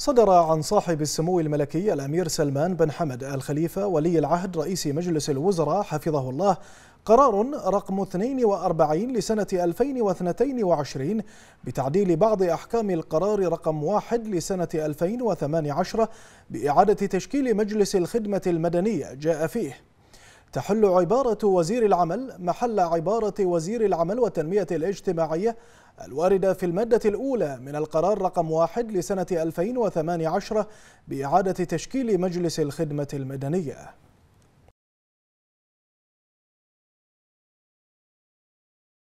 صدر عن صاحب السمو الملكي الأمير سلمان بن حمد الخليفة ولي العهد رئيس مجلس الوزراء حفظه الله قرار رقم 42 لسنة 2022 بتعديل بعض أحكام القرار رقم 1 لسنة 2018 بإعادة تشكيل مجلس الخدمة المدنية جاء فيه تحل عبارة وزير العمل محل عبارة وزير العمل والتنمية الاجتماعية الواردة في المادة الأولى من القرار رقم واحد لسنة 2018 بإعادة تشكيل مجلس الخدمة المدنية